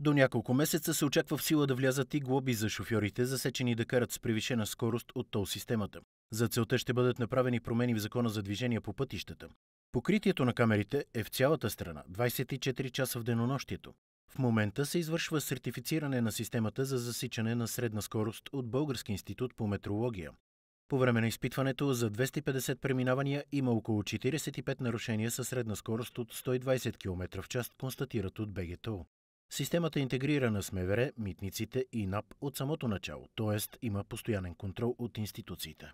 До няколко месеца се очаква в сила да влязат и глоби за шофьорите, засечени да карат с превишена скорост от тол системата. За целта ще бъдат направени промени в закона за движение по пътищата. Покритието на камерите е в цялата страна, 24 часа в денонощието. В момента се извършва сертифициране на системата за засичане на средна скорост от Български институт по метрология. По време на изпитването за 250 преминавания има около 45 нарушения със средна скорост от 120 км в час, констатират от БГТО. Системата е интегрирана с МВР, митниците и НАП от самото начало, т.е. има постоянен контрол от институциите.